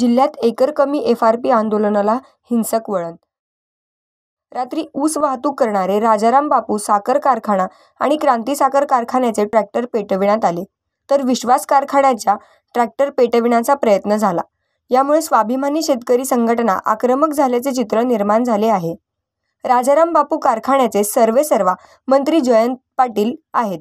जिल्ह्यात एकरकमी पी आंदोलनाला हिंसक वळण रात्री ऊस वाहतूक करणारे राजाराम बापू साखर कारखाना आणि क्रांती साखर कारखान्याचे ट्रॅक्टर पेटविण्यात आले तर विश्वास कारखान्याच्या ट्रॅक्टर पेटविण्याचा प्रयत्न झाला यामुळे स्वाभिमानी शेतकरी संघटना आक्रमक झाल्याचे चित्र निर्माण झाले आहे राजाराम बापू कारखान्याचे सर्वेसर्वा मंत्री जयंत पाटील आहेत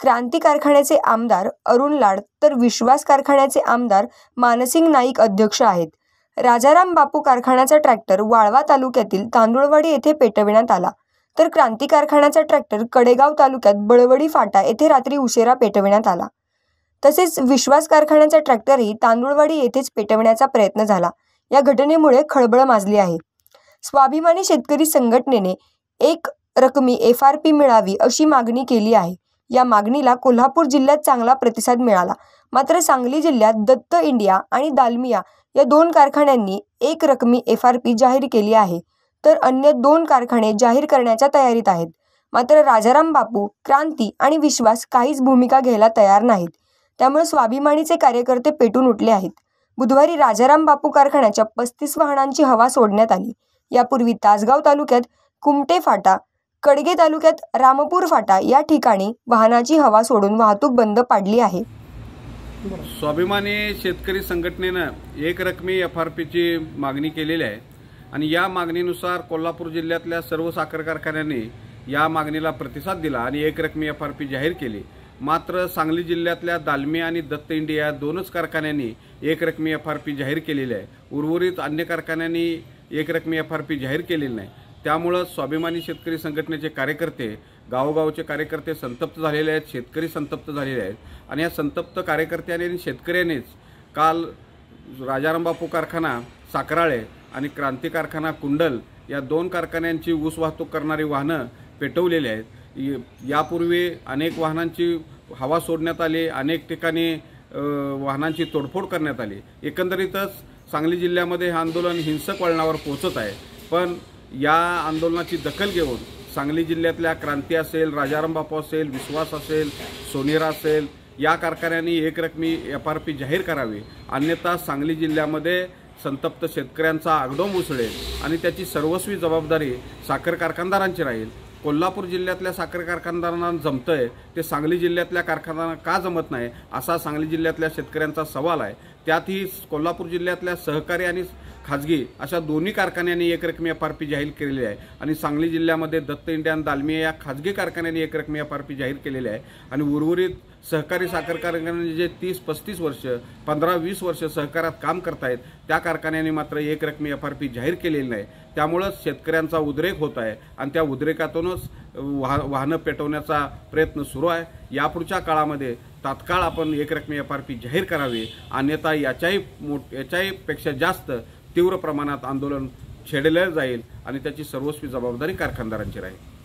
क्रांती कारखान्याचे आमदार अरुण लाड तर विश्वास कारखान्याचे आमदार मानसिंग नाईक अध्यक्ष आहेत राजाराम बापू कारखान्याचा ट्रॅक्टर वाळवा तालुक्यातील तांदुळवाडी येथे पेटविण्यात आला तर क्रांती कारखान्याचा ट्रॅक्टर कडेगाव तालुक्यात बळवडी फाटा येथे रात्री उशिरा पेटविण्यात आला तसेच विश्वास कारखान्याचा ट्रॅक्टरही तांदुळवाडी येथेच पेटवण्याचा प्रयत्न झाला या घटनेमुळे खळबळ माजली आहे स्वाभिमानी शेतकरी संघटनेने एक रकमी एफ आर पी मिळावी अशी मागणी केली आहे या मागणीला कोल्हापूर जिल्ह्यात चांगला प्रतिसाद मिळाला मात्र सांगली जिल्ह्यात दत्त इंडिया आणि दालमिया या दोन कारखान्यांनी एक रकमी एफ आर पी जाहीर केली आहे तर अन्य दोन कारखाने जाहीर करण्याच्या तयारीत आहेत मात्र राजाराम बापू क्रांती आणि विश्वास काहीच भूमिका घ्यायला तयार नाहीत त्यामुळे स्वाभिमानीचे कार्यकर्ते पेटून उठले आहेत बुधवारी राजाराम बापू कारखान्याच्या पस्तीस वाहनांची हवा सोडण्यात आली यापूर्वी तासगाव तालुक्यात कुमटे फाटा कडगे तालुक्यात रामपूर फाटा या ठिकाणी वाहनाची हवा सोडून वाहतूक बंद पाडली आहे स्वाभिमानी शेतकरी संघटनेनं एक रकमी एफ आर पीची मागणी केलेली आहे आणि या मागणीनुसार कोल्हापूर जिल्ह्यातल्या सर्व साखर कारखान्यांनी या मागणीला प्रतिसाद दिला आणि एक रकमी एफ आर पी जाहीर केली मात्र सांगली जिल्ह्यातल्या दालमी आणि दत्त इंडिया दोनच कारखान्यांनी एक रकमी एफ आर पी जाहीर केलेली आहे उर्वरित अन्य कारखान्यांनी एक रकमी एफ आर पी जाहीर केलेली नाही त्यामुळं स्वाभिमानी शेतकरी संघटनेचे कार्यकर्ते गावोगावचे कार्यकर्ते संतप्त झालेले आहेत शेतकरी संतप्त झालेले आहेत आणि या संतप्त कार्यकर्त्याने आणि शेतकऱ्यानेच काल राजारामबापू कारखाना साकराळे आणि क्रांती कारखाना कुंडल या दोन कारखान्यांची ऊस वाहतूक करणारी वाहनं पेटवलेली आहेत यापूर्वी अनेक वाहनांची हवा सोडण्यात आली अनेक ठिकाणी वाहनांची तोडफोड करण्यात आली एकंदरीतच सांगली जिल्ह्यामध्ये हे आंदोलन हिंसक वळणावर पोचत आहे पण या आंदोलनाची दखल घेऊन सांगली जिल्ह्यातल्या क्रांती असेल राजाराम बापू असेल विश्वास असेल सोनेरा असेल या कारखान्यांनी एकरकमी एफ आर पी जाहीर करावी अन्यथा सांगली जिल्ह्यामध्ये संतप्त शेतकऱ्यांचा आगडोम उसळेल आणि त्याची सर्वस्वी जबाबदारी साखर कारखानदारांची राहील कोल्हापूर जिल्ह्यातल्या साखर कारखानदारांना जमतं आहे ते सांगली जिल्ह्यातल्या कारखानदारांना का जमत नाही असा सांगली जिल्ह्यातल्या शेतकऱ्यांचा सवाल आहे त्यातही कोल्हापूर जिल्ह्यातल्या सहकारी आणि खाजगी अशा दोन्ही कारखान्यांनी एकरकमी एफ आर पी जाहीर केलेली आहे आणि सांगली जिल्ह्यामध्ये दत्त इंडियन दालमिया या खाजगी कारखान्यांनी एकरकमी एफ आर पी जाहीर केलेली आहे आणि उर्वरित सहकारी साखर कारखान्यांनी जे तीस पस्तीस वर्ष पंधरा वीस वर्ष सहकारात काम करतायत त्या कारखान्यांनी मात्र एकरकमी एफ आर पी जाहीर केलेली नाही त्यामुळंच शेतकऱ्यांचा उद्रेक होत आहे आणि त्या उद्रेकातूनच वाह वाहनं पेटवण्याचा प्रयत्न सुरू आहे यापुढच्या काळामध्ये तात्काळ आपण एकरकमी एफ आर पी जाहीर करावी अन्यथा याच्याही मो याच्याहीपेक्षा जास्त तीव्र प्रमाणात आंदोलन छेडले जाईल आणि त्याची सर्वस्वी जबाबदारी कारखानदारांची राहील